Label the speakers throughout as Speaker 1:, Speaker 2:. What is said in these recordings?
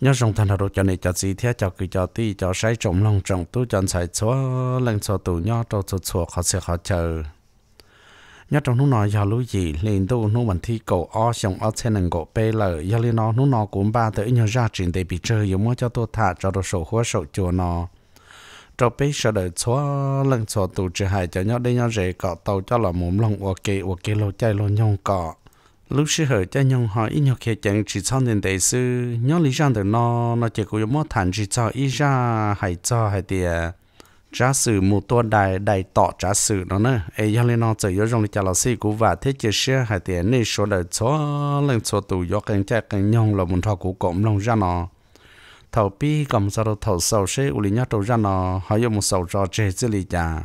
Speaker 1: nhớ rồng thằng nào cho này cho gì thế cho cứ cho tí cho sai trồng lòng trồng tu chọn sai chúa lên cho tụ nhớ cho cho chúa khó sẽ khó chờ nhớ trong lúc nói giờ lưu gì liền tu lúc mình thi cổ o xong o xe nâng cổ bê lờ giờ lên nó lúc nó cũng ba tới nhớ ra chuyện để bị chơi dùng mua cho tôi thả cho đồ sổ hóa sổ chùa nó cho biết sợ đợi chúa lần chúa tụ chỉ hại cho nhớ đây nhớ rể cọ tàu cho là muốn lòng ok ok lâu chạy lâu nhông cọ lúc xưa hỏi cho nhung họ ít nhiều khi chẳng chỉ cho nền đại sư nhớ lý rằng được nó nó chỉ có một thằng chỉ cho ít ra hay cho hay thì trả sự một tua đại đại tọ trả sự nó nữa, ấy giờ lên nó chỉ nhớ trong lịch là sĩ cũng và thế chỉ xưa hay thì nên số đời số lên số tù do càng chạy càng nhung là muốn thọ cũ cộng lòng ra nó thầu pi cầm sao thầu sau sẽ uli nhớ đầu ra nó dùng một sầu cho chơi dưới lý chả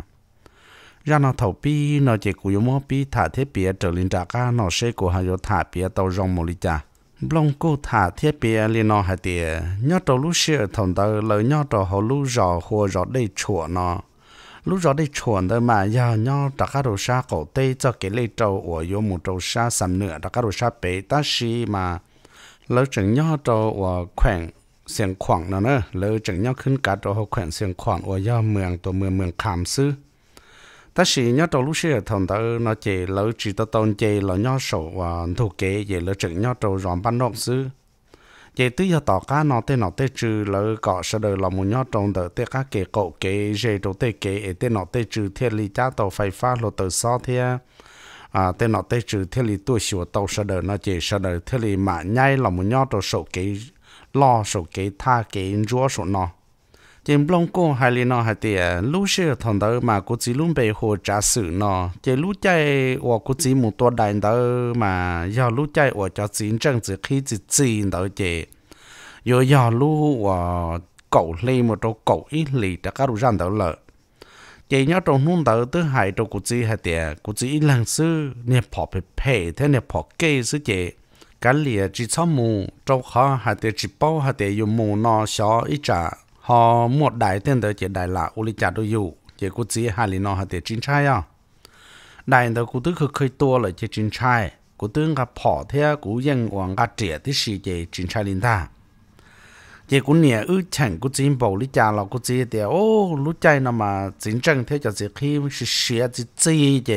Speaker 1: ra nó thầu pi nó chỉ cú yếm pi thả thế bia trở lên trả ca nó sẽ cú hay yo thả bia tàu rong mồ li cha blong cô thả thế bia lên nó hay tiề nhớ tàu lú xe thằng tàu lời nhớ tàu hồ lú rò hồ rò đây chùa nó lú rò đây chùa đó mà giờ nhớ trả ca đồ sa cổ tây cho cái lấy trâu ở yo một trâu sa sầm nữa trả ca đồ sa bể ta xì mà lỡ chừng nhớ tàu ở khoảng เสียงขวางนะเนอะเลยจึงย่อขึ้นกัดตัวเขาแขวนเสียงขวางอวยย่อเมืองตัวเมืองเมืองขามซื้อ ta sĩ nhớ trâu lúc xưa thằng ta nó chỉ lỡ chỉ ta tôn chỉ là nhớ sổ và thu kế về lỡ chừng nhớ trâu rộn ban động xứ về tư giờ tỏ cá nó tên nó tên trừ lỡ cọ sợ đời là một nhớ trâu đỡ tên cá kế cậu kế về trâu tên kế tên nó tên trừ thiên lý cha tàu phải pha lộ tờ so thế à tên nó tên trừ thiên lý tuổi sửa tàu sợ đời nó chỉ sợ đời thiên lý mà nhai là một nhớ trâu sổ kế lo sổ kế tha kế rúa sổ nó trên long cô hai li nó hai tiệt lú xe thằng đó mà cô chỉ luôn bị hồ trả sự nó chỉ lú chạy hoặc cô chỉ một tuần đại đó mà giờ lú chạy hoặc cho chiến tranh chỉ khi chỉ chiến đó chỉ giờ giờ lú hoặc cậu li một chỗ cậu ít lì đã các rủi đó lợ chỉ nhớ trong nung đó thứ hai trong cô chỉ hai tiệt à, cô chỉ lần sư nè bỏ bị phê thế nè bỏ kê sư chỉ cái lìa chỉ cho mù trong khó hai tiệt chỉ bao hai tiệt dùng mù nó xóa ít trả ฮอหมดได้เต็นเดอเจ็ดได้ละอุลิจัดอยู่เจกูจีฮาลินอฮาเตจินชายอ่ะได้เตอกูตึกคือเคยตัวเลยเจดจินชายกูตึงกับพอเทียกูยังวางกัดเจที่สีเจจินชายลินตาเจกูเนี่ยอือแข่งกูจีนบอกลิจาเรากูจีเดียโอ้รู้ใจนะมาจริงจังเท่าจะเสียขี้เสียจีจเจ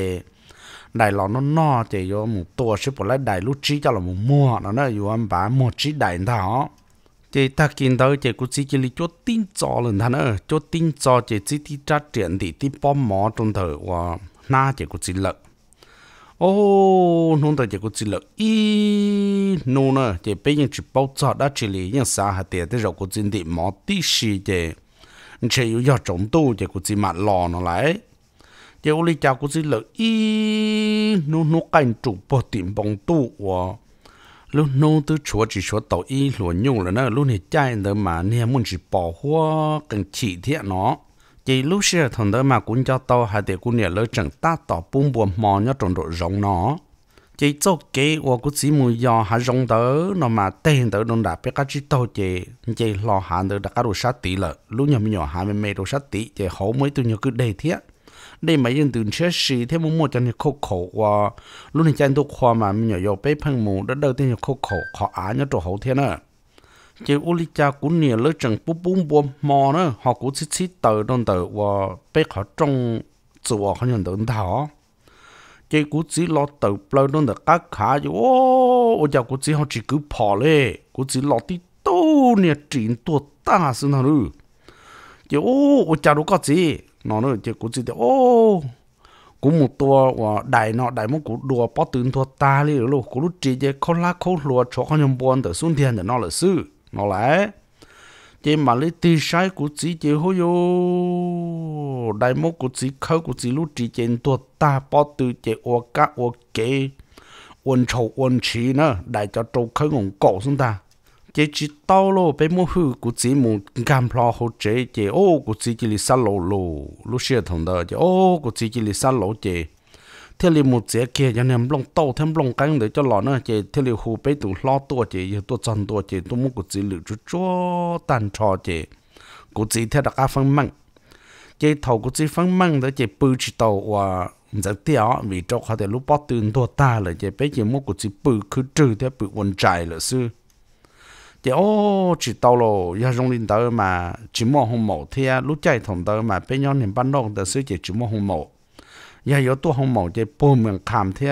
Speaker 1: ได้หลาเนาะเนาะเจยอม่ตัวสิบปุ่นแล้วได้รู้จีจะเราหมัวเน่ะอยู่อันบ้านหมดจีได้ท้อ chị ta kiến đâu chị cũng chỉ chỉ lý cho tin cho lần thằng ơi cho tin cho chị chỉ đi ra triển thì đi bom mỏ trong thờ và na chị cũng chỉ lợn ô nông thờ chị cũng chỉ lợn ý nô nữa chị bây giờ chỉ bảo cho đã chỉ lý những sao hạt tiền thì rồi cũng chỉ đi mỏ tí xì chị chị yêu giờ trồng tu chị cũng chỉ mặt lò nó lại chị ô lý cha cũng chỉ lợn ý nô nô cảnh chủ bỏ tiền bằng tu và lúc nô tư chúa chỉ chúa tàu y lúa nhung là nó lúc này chạy đỡ mà nè muốn chỉ bỏ hoa cần chỉ thiện nó chỉ lúc xưa thằng đỡ mà cũng cho tàu hai tiệt cũng nè lỡ chẳng ta tàu bung bùa mò nhớ trong độ rộng nó chỉ cho kế và cũng chỉ muốn do hai rộng đỡ nó mà tên đỡ nó đã biết cái chỉ tàu chỉ chỉ lo hàng đỡ đã cái đồ sát tỷ lợ lúc nhỏ nhỏ hai mươi mấy đồ sát tỷ chỉ hậu mới tôi nhớ cứ đầy thiện ได้มายืนตื่นเช้าสีเทมุมงมั่นจนเขาเขว่ารุ่นจันทุกความมันมียู่ยไปพังมูแล้วเดินจนเขาเขาขออาเนยตัวเขาเท่านั้นจะอุลิจากุเนี่ยเลือจังปุ๊บปุ๊บบวมมอเนอะหอกุชิชิเตอร์ดนเตอร์ว่าเป๊ะขอจงจู่ว่าเขาอย่างเดินท้อจ้ากุชิลอตเตอร์เปล่าดนเตอร์กักขาอยู่โอ้โหจะกุชิเขาจีกุพอเลยกุชิลอตที่ตู้เนี่ยจีนตัวตาสินะลูกจะโอ้โหจารู้ก็จี nó nó chỉ cũng chỉ thế ô cú một tua và đại nọ đại một cú đùa bắt tiền thua ta đi rồi cú lúc chỉ chỉ con lá khô lúa cho con nhom buồn từ xuống thiên để nó là sư nó lại chỉ mà lấy tiền sai cũng chỉ chỉ hôi yo đại một cũng chỉ khâu cũng chỉ lúc chỉ chỉ thua ta bắt tiền chỉ ô cá ô kê ôn trầu ôn trí nữa đại cho trâu khơi ngủng cổ xuống ta chế chỉ tao lô bé mua hư của chỉ mù gam lo hồ chế chế ô của chỉ chỉ lì sát lô lô lô xe thằng đó chế ô của chỉ chỉ lì sát lô chế thế lì một chế kia cho nên lông tàu thêm lông cánh để cho lọ nữa chế thế lì hồ bé tụ lo tua chế giờ tua chân tua chế tôi mua của chỉ lự chú chúa tàn trò chế của chỉ theo đặc phân măng chế thầu của chỉ phân măng để chế bự chỉ tàu và giờ tiêu vì cho họ để lúc bắt tiền tua ta là chế bé chế mua của chỉ bự cứ trừ theo bự quần trái là xưa thì ô chỉ tàu lo, ya rong linh tàu mà chỉ mua hồng mẫu thì à, lúc chạy thằng tàu mà bên nhau niệm ban đầu tàu sử chỉ mua hồng mẫu ya yếu tố hồng mẫu thì à, bù miệng cảm thì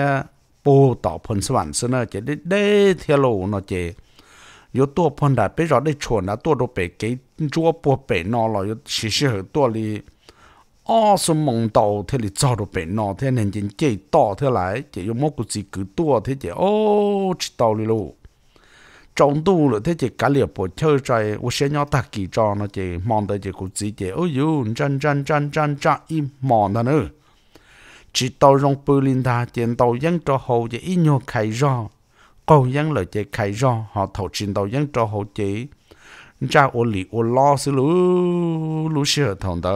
Speaker 1: bù tàu phần sản sinh nữa chỉ để để theo lô nó chỉ yếu tố phần đã bây giờ để chuẩn là tố đồ bể cái chúa bùa bể nó rồi yếu chỉ sẽ hơi tố li ô số mong tàu thì li cho đồ bể nó thì nên chỉ chỉ tàu thế lại chỉ yếu một cái gì cứ tố thế chỉ ô chỉ tàu li luôn trong tu là thế chỉ cá liệp bộ chơi chơi u xe nhau ta kỳ cho nó chỉ mòn tới chỉ cụ chỉ chỉ ôi dù chân chân chân chân chân im mòn đó nữa chỉ tàu rong bự linh ta tiền tàu dân cho hồ chỉ ít nhau khai rõ câu dân là chỉ khai rõ họ thầu trên tàu dân cho hồ chỉ cha ô lì ô lo xí lú lú xe thằng ta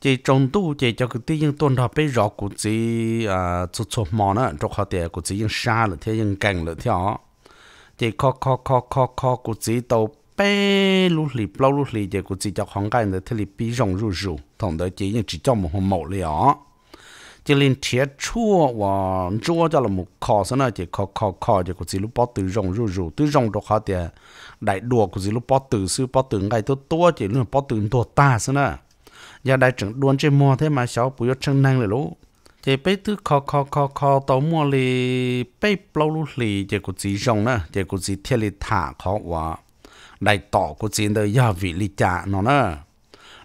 Speaker 1: chỉ trong tu chỉ cho cái tiếng tuần họ bây rõ cụ chỉ à chút chút mòn á cho họ tiền cụ chỉ dân xa là thế dân càng là theo thì khó khó khó khó khó cụ chỉ tàu bé lúc lì bao lúc lì thì cụ chỉ cho hàng cái người thấy lì bị rong rú rú thằng đó chỉ những chỉ cho một hôm một lì ó chỉ lên chia chua và chua cho là một khó sao nữa chỉ khó khó khó thì cụ chỉ lúc bao từ rong rú rú từ rong đó khó thì đại đùa cụ chỉ lúc bao từ sư bao từ ngày tôi to chỉ lúc bao từ to ta sao nữa giờ đại trưởng đuôn trên mò thế mà sao bây giờ chân năng rồi lúc tàu mua chỉ chỉ chỉ rong thả đại vị nó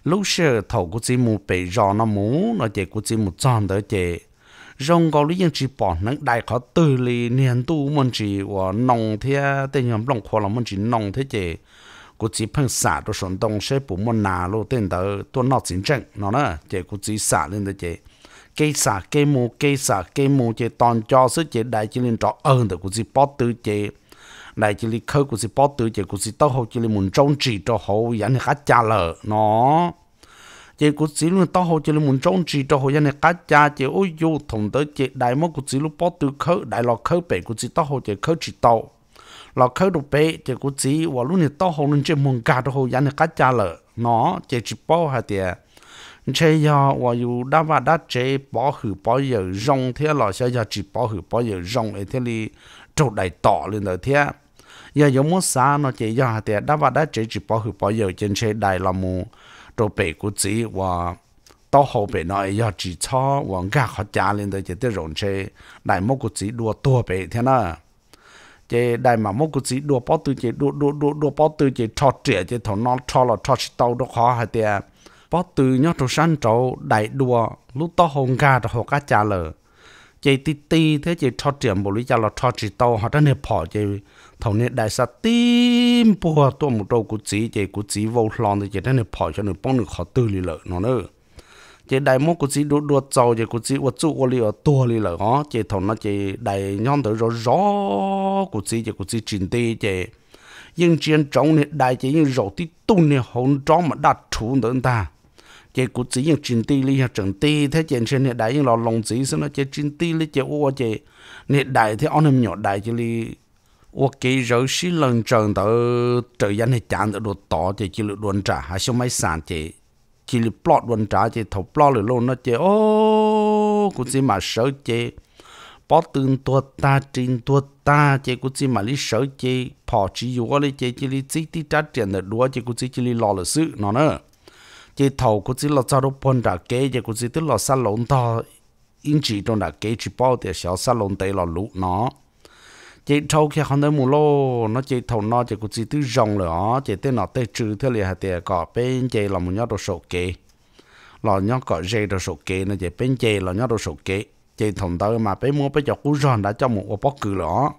Speaker 1: lúc xưa thầu cái chỉ mua bị rò nó mu nó chỉ cái chỉ mu chọn tới chỉ rong có lý dân chỉ bỏ nó đại khó từ li niên tu môn chỉ và nông thế tên nhóm lòng khoa là môn chỉ nông thế chỉ cái chỉ phân xả đồ sống đông sẽ bù môn nà luôn tên tờ tôi nó chính trắng nó nè chỉ cái chỉ xả lên tới chỉ cái xà cái mù cái xà cái mù chế toàn cho sức chế đại chỉ lên trọ ơn được của gì bó tư chế đại chỉ lên khơi của gì bó tư chế của gì tao hậu chỉ lên muốn trông chỉ cho hậu vậy này khá trả lợ nó chế của gì luôn tao hậu chỉ lên muốn trông chỉ cho hậu vậy này khá trả chế ôi vô thùng tới chế đại mất của gì lúc bó tư khơi đại lọ khơi bể của gì tao hậu chế khơi chỉ tao lọ khơi đồ bể chế của gì và lúc này tao hậu lên chế muốn gạt tao hậu vậy này khá trả lợ nó chế chỉ bó hả tiệt chế yo và dù đã và đã chế bỏ hử bỏ giờ rong thế là sẽ giờ chỉ bỏ hử bỏ giờ rong ấy thế li trâu đầy tỏ lên đó thế giờ giống muốn xa nó chế giờ thì đã và đã chế chỉ bỏ hử bỏ giờ trên chế đại là mu trâu bể của chỉ và to hậu bể nó giờ chỉ cho và gà họ trả lên đó chế thế rộn chế đại mốc của chỉ đua tua bể thế nào chế đại mà mốc cái gì đua bao tư chế đua đua đua đua bao tư chế trò trẻ chế thằng nó trò là trò chỉ tàu đó khó hay tiệt bỏ từ nhau trâu săn trâu đại đùa lúc to hồng gà cho họ cá cha lờ chị tí tí thế chị trò tiền bộ lý cha là trò chị tàu họ đang nè họ chị thầu này đại sát tim bùa tôi một đầu cú chị chị cú chị vô lon thì chị đang nè họ cho nên bông được khó tư lý lợ nó nữa chị đại mốt cú chị đua đua trâu chị cú chị uất trụ uất lý ở tua lý lợ đó chị thầu nó chị đại nhóm tới rõ rõ cú chị chị cú chị trình tê chị nhưng chuyện trống này đại chị nhưng rõ tí tu này hồn trống mà đặt chủ đến ta chế cụ chỉ những chuyện ti li hoặc chẳng ti thế chuyện trên hiện đại những lò lòng chỉ xong nó chế chuyện ti li chế ô chế hiện đại thế ông em nhỏ đại chế li ô kỳ rồi xí lần trần tới trở dân hay chán tới đồ tỏ chế chỉ lựa đồn trả hay xong mấy sản chế chỉ lựa plot đồn trả chế thầu plot lựa luôn nó chế ô cụ chỉ mà sợ chế bỏ từng tua ta trình tua ta chế cụ chỉ mà lý sợ chế bỏ chỉ yếu lý chế chỉ lý chỉ ti trả tiền được đua chế cụ chỉ chỉ lý lo là sự nó nữa chỉ thầu cũng chỉ là cho nó bận ra kế giờ cũng chỉ tức là sa lộn to in chỉ trong đã kế chỉ bao tiền xéo sa lộn tây là lũ nó chỉ thầu khi không đấy mù lô nó chỉ thầu nó chỉ cũng chỉ tức rộng rồi chỉ tên nó tên chữ thế là hạt tiền cọ bên chỉ là một nhát đồ số kế là nhát cọ dây đồ số kế nó chỉ bên chỉ là nhát đồ số kế chỉ thầu tao mà bé mua bé cho cú ròn đã cho một bó cừ lỏ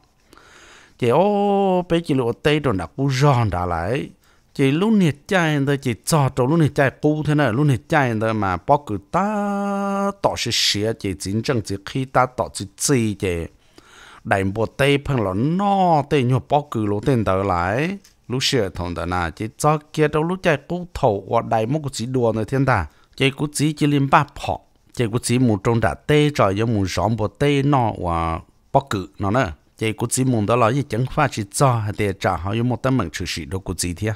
Speaker 1: chỉ ô bé chỉ lụa tê rồi đã cú ròn đã lại chỉ lúc nhiệt chạy người chỉ cho trâu lúc nhiệt chạy cũ thế này lúc nhiệt chạy người mà bao cứ ta tỏ sự sửa chỉ chính chân chỉ khi ta tỏ chỉ gì chỉ đại bộ tây phần là no tây nhau bao cứ lúc tiền tới lại lúc sửa thằng đó nà chỉ cho kia trâu lúc chạy cũ thầu và đại một cái chỉ đùa nữa thiên ta chỉ cũ chỉ chỉ liên ba phọ chỉ cũ chỉ một trong đã tê rồi giống một sóng bộ tây nọ và bao cứ nó nữa chỉ cũ chỉ muốn đó là gì chẳng phải chỉ cho hay để trả họ giống một tấm bằng chữ sĩ đâu cũ chỉ thiệt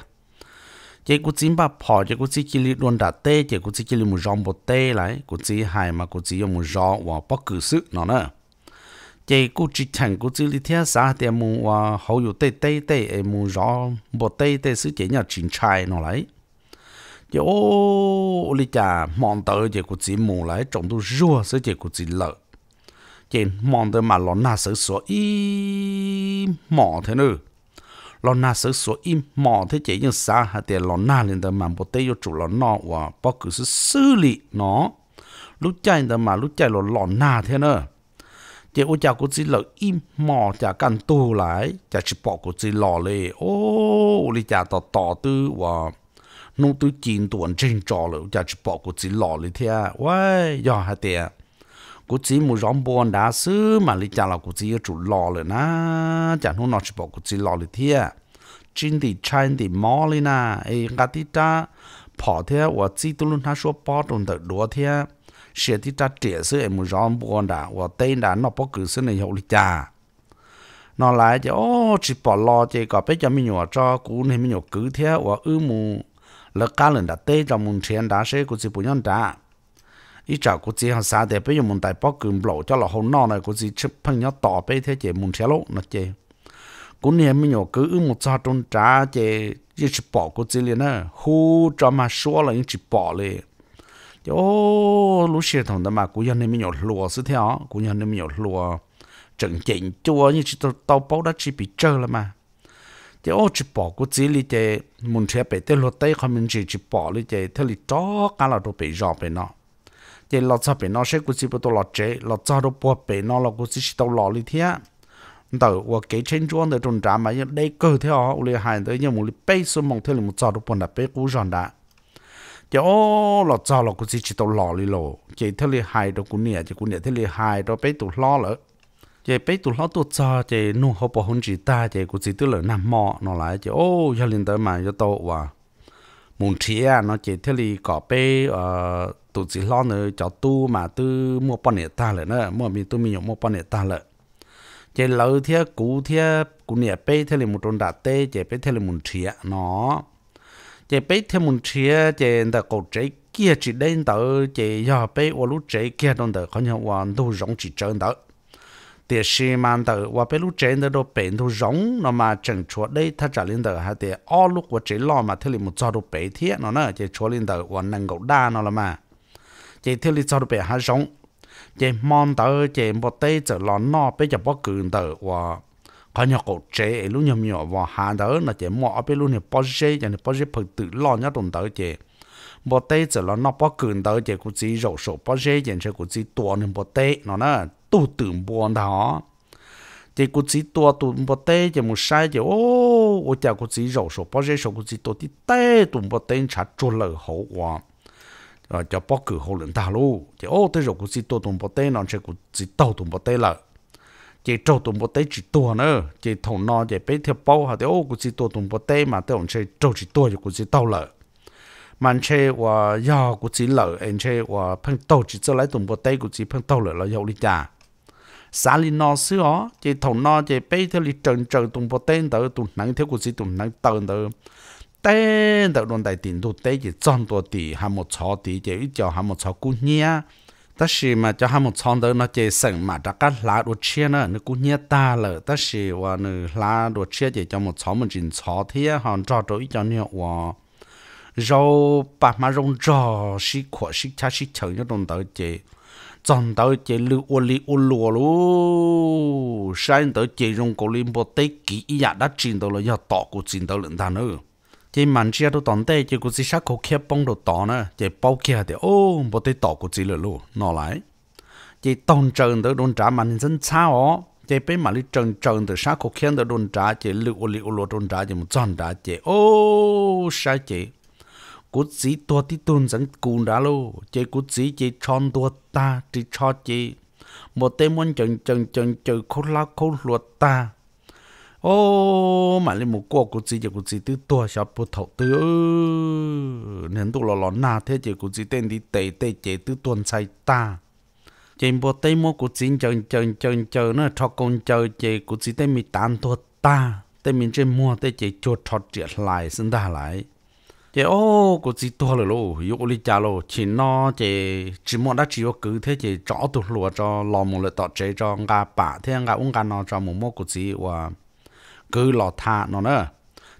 Speaker 1: chỉ cú chỉ bà phò chỉ cú chỉ chỉ li luôn đã tê chỉ cú chỉ chỉ li rong bột tê lại cú chỉ hài mà cú chỉ dùng một rong và bắp cứ sự nó nữa chỉ cú chỉ chẳng cú chỉ li theo xã thì mu và hậu dụ tê tê tê mu rong bột tê tê sự chỉ nhà chính trai nó lại chỉ ô li cha mong tới chỉ cú chỉ mu lại trồng tu rùa sự chỉ cú chỉ lợ chỉ mòn tới mà lón na sự số y mỏ thế nữa lo na sơ số im mò thế chỉ như xa hạt tiền lo na lên tờ mà bộ tê yêu chủ lo nọ và bao cứ sự xử lý nó lúc chạy tờ mà lúc chạy lo lo na thế nữa chỉ ô cha cô chỉ lo im mò chả căn tu lại cha chỉ bỏ cô chỉ lo lệ ô đi cha tò tò tư và nông tư chín tuần trên trò rồi cha chỉ bỏ cô chỉ lo lệ thế vậy giờ hạt tiền กูจีมูร้องบอลดาซื้อมาลิจ่าเรากูจีจุดรอเลยนะจานหูนอชิบอกกูจีรอเลยเทียจินดิชันดิมอเลยนะไอ้กาติตาพอเทียว่าจีตุลุนฮาชัวปอตรงเดือดัวเทียเสียที่ตาเจี๋ยซื้อไอ้มูร้องบอลดาว่าเต้นดานอปกือซื้อในยอลิจ่านอหลายจะโอ้จีปอรอเจก็ไปจะมีหนัวจอกูในมีหนัวกือเทียว่าอื้อมูแล้วการเล่นดาเต้จะมุนเทียนดาเซกูจีปุยอนดา ý chả có chị hàng xa để bây giờ mình tại bắc cường lộ cho là hôm nọ này có gì chấp phân nhớ tỏ bây thế chị mình sẽ lộ nó chị. cũng như mình nhỏ cứ một sao trong trá chế ý chỉ bỏ có chỉ liền á hú cho mà xóa là chỉ bỏ liền ô lúc xưa thằng đó mà cũng như mình nhỏ lùa sự thế cô cũng này mình nhỏ lùa trận chỉnh chua như chỉ tao tao bảo đã chỉ bị chơi là mà thì ô chỉ bỏ cái chỉ li chế muốn chơi bé tới lót tay không mình chỉ chỉ bỏ li chế thế li chó cả là đồ bị rò bị nó vậy lọt sao bên nó sẽ cũng chỉ bắt đầu lọt chế lọt sao đâu bỏ bên nó là cũng chỉ đầu lọt đi thế đầu và cái trên chuông để trung trà mà như đây cơ thế họ uli hai tới một cái bê số mong thế là một sao đâu bỏ là bê cũng giòn đã chứ ô lọt sao là cũng chỉ đầu lọt đi lộ chỉ thế là hai đâu cũng nhẹ chỉ cũng nhẹ thế là hai đâu bê tụ lo lỡ chị bê tụi nó tụi cho chị nuôi hộp bỏ hôn chị ta chị cũng chỉ tức là nằm mò nó lại chị ô gia đình tới mà cho tôi và muốn chia nó chỉ thế thì có bé ờ tụ chỉ lo nữa cho tu mà tu mua bọn nè ta lại nữa mua mình tu mình nhổ mua bọn nè ta lại chỉ lâu thế cũ thế cũ nè bé thế là một tròn đá tê chỉ bé thế là muốn chia nó chỉ bé thế muốn chia chỉ ta cổ trái kia chỉ đến tới chỉ giờ bé ô lúc trái kia đón tới có nhau hoàn tu rộng chỉ chân tới thì xí mang tờ và bé lúc trên đó bệnh thu rống nó mà chẳng chúa đây ta trả lên tờ hay thì ô lúc và chỉ lo mà thế là một cho đồ bé thiết nó nữa chỉ chúa linh tờ và năng gấu đa nó là mà chỉ thế là cho đồ bé hay rống chỉ mong tờ chỉ một tay trở lo nó bây giờ bó cừn tờ và có nhiều cổ chế lúc nhiều nhiều và hà tờ là chỉ mò bé lúc nhiều bó chế chẳng bao chế phải tự lo nhá đồng tờ chỉ một tay trở lo nó bó cừn tờ chỉ cũng chỉ rổ sổ bao chế chẳng sẽ cũng chỉ tuần một tay nó nữa tu tưởng buồn đó thì cô chỉ tua tu bò tê thì một sai thì ô ô chả cô chỉ rầu số bao giờ số cô chỉ tua thì tê tu bò tê chả chua lở hậu quả à cho bao cử hậu lần ta lu chỉ ô tê rồi cô chỉ tua tu bò tê nó chỉ cô chỉ tàu tu bò tê lợ chỉ trâu tu bò tê chỉ tua nữa chỉ thầu nó chỉ bé theo bao hà thì ô cô chỉ tua tu bò tê mà tê ông chơi trâu chỉ tua thì cô chỉ tàu lợ mà chơi và do cô chỉ lợ anh chơi và phân tàu chỉ cho lấy tu bộ tay cô chỉ phân tàu lợ là giàu đi chả sali no nó xứ ó chị thầu nó chị bây theo li trần trần tùng bộ tên tự tùng nắng theo cuộc sĩ tùng nắng tần tự tên tự đoàn đại tiền tụ tế chị chọn tụ tỷ hà một chó tỷ chị ít cho hà một chó cú nhia ta sĩ mà cho hà một chó tự nó chị sẵn mà đã cắt lá đồ chia nữa nó cú nhia ta lợ ta sĩ và nó lá đồ chia chị cho một chó một trình chó thì hòn cho trò ít cho nhiều và rồi bà má rong trò sĩ khỏe sĩ cha sĩ chờ cho đồng tự chị chọn tao chế lưu ô li ô lùa lú sáng tao chế rong cổ li bộ tê kỹ ya đã chín tao là ya tọ của chín tao lận ta nữa chế mặn chia tao tòn tê chế của chỉ sắc khổ kia bông đồ tọ nữa chế bao kia thì ô bộ tê tọ của chỉ lửa lú nó lại chế tòn trơn tao đôn trả mặn dân sao chế bé mà li trơn trơn tao sắc khổ kia tao đôn trả chế lưu ô li ô lùa đôn trả chế một chọn trả chế ô sai chế cú chỉ tua tí tôn dẫn cù đã lô chơi cú chỉ chơi tròn tua ta chơi cho chơi một tên muốn chừng chừng chừng chừng khâu lao khâu luật ta ô mà lên một cô cú chỉ chơi cú chỉ tứ tua sao bộ thầu tứ nên tụ lò lò na thế chơi cú chỉ tên đi tệ tệ chơi tứ tuần sai ta chơi một tên muốn cú chỉ chừng chừng chừng chừng nữa cho con chơi chơi cú chỉ tên mi tán tua ta tên mình chơi mua tên chơi chuột thọt chơi lại xin ta lại chế ô có gì to rồi lô yêu lý cha lô chỉ nó chế chỉ muốn đã chỉ có cứ thế chế rõ tụ lúa cho lò mồ lợi tọt chế cho ngà bà thế ngà uống ngà nó cho mồ mồ có gì và cứ lò thà nó nữa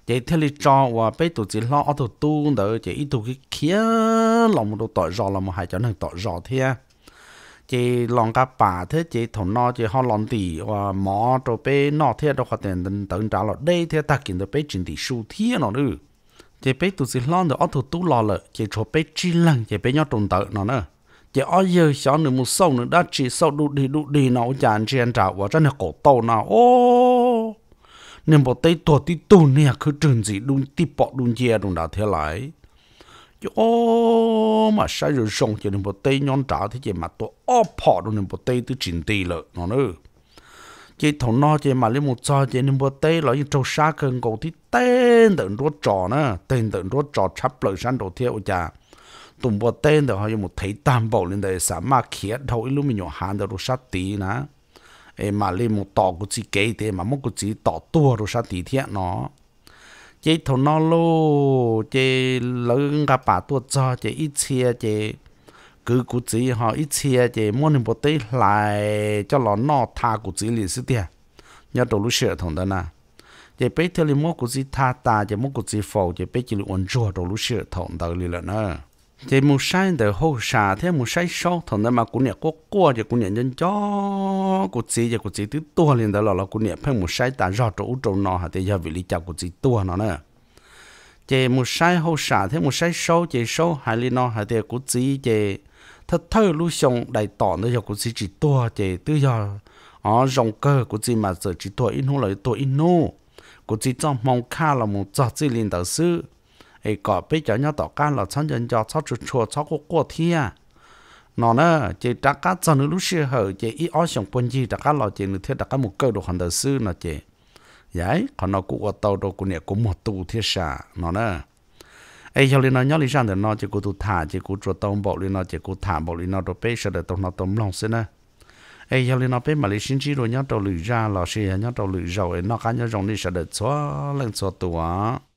Speaker 1: chế thế lý cho và bây tụ chỉ lo tụ tu đỡ chế ít tụ cái kia lò một đồ tọt rõ là một hai cho nên tọt rõ thế chế lòng cá bà thế chế thằng nó chế họ lòng tỉ và mỏ cho bé nó thế đâu có tiền tận trả lọ đây thế ta kiếm được bé chuyện tỉ su thế nó nữa chỉ bé tụi sĩ lon được ở thủ tú lò lợ chỉ cho bé chi lăng chỉ bé nhau trộn tợ nó nữa chỉ ở giờ xó nửa một sâu nửa đã chỉ sâu đủ đi đủ đi nó chán chén trào và cho nó cổ tàu nào ô nên bộ tay tổ tí tù nè cứ trường gì đúng ti bọ đúng dè đúng đã thế lại chứ ô mà sao rồi xong chỉ nên bộ tay nhon trào thì chỉ mà tổ ô phọ đúng nên bộ tay tứ chín tỷ lợ nó nữa chị thầu no chị mà lấy một cho chị nên bữa tê lo những trâu xa cần cầu thì tên tận rốt trò nè tên tận rốt trò chắp lời sẵn đồ theo cha tụng bữa tên đó họ một thấy tam bảo lên đây sắm mà khét thầu ít lúc mình nhổ hàng đó sát tí nè em mà lấy một tọ của chị kế thì mà một của chị tọ tua rồi sát tí thiệt nó chị thầu no lô chị lấy cả bà tua cho chị ít chia chị cứ cụ chỉ họ ít chia thì muốn hình bột tí lại cho nó nọ tha cụ chỉ lì sư tiền nhớ đồ lúc sửa thằng đó nè chỉ bé thưa lì mua cụ chỉ tha ta chỉ mua cụ chỉ phổ chỉ bé chỉ lì uốn chua đồ lúc sửa thằng đó lì lợn nè chỉ một sai để hậu xả thì một sai sau thằng đó mà cụ nhẹ có qua chỉ cụ nhẹ nhân cho cụ chỉ chỉ cụ chỉ tứ tua liền đó là cụ nhẹ phải một sai ta rõ chỗ chỗ nọ hả thì giờ vì lì chào cụ chỉ tua nó nè chỉ một sai hậu xả thì một sai sâu chỉ sâu hai li nó hai thì cú chỉ chỉ thật thơ lu xong đại tỏ nơi giờ cũng chỉ chỉ tua chị tư giờ ó ờ, rong cơ của chỉ mà giờ chỉ tua in hô lại tua in nô cũng chỉ trong mong ca là một giờ chỉ liền đầu sư ấy có bây giờ nhau tỏ ca là chân nhân cho cho chuột chuột cho cô cô thia nó nè chị đã cá cho nữa lúc xưa hở chị ít ó xong quân gì đã cá lo chị nữa thiết đã cá một cơ đồ hoàn đầu sư nó chị, vậy còn nó cũng có tàu đồ của nhà cũng một tù thiết xả nó nè ai cho lên nhớ lý rằng để nó chỉ cố tụ thả chỉ cố cho tông bộ lên nó chỉ cố thả bộ lên nó đồ bê sợ để tông nó tông lòng xin nè ai cho lên nó mà lý sinh chi rồi nhớ đầu lưỡi ra lò xì nhớ đầu lưỡi rồi nó cá nhớ rồng đi sợ để xóa lên xóa tụ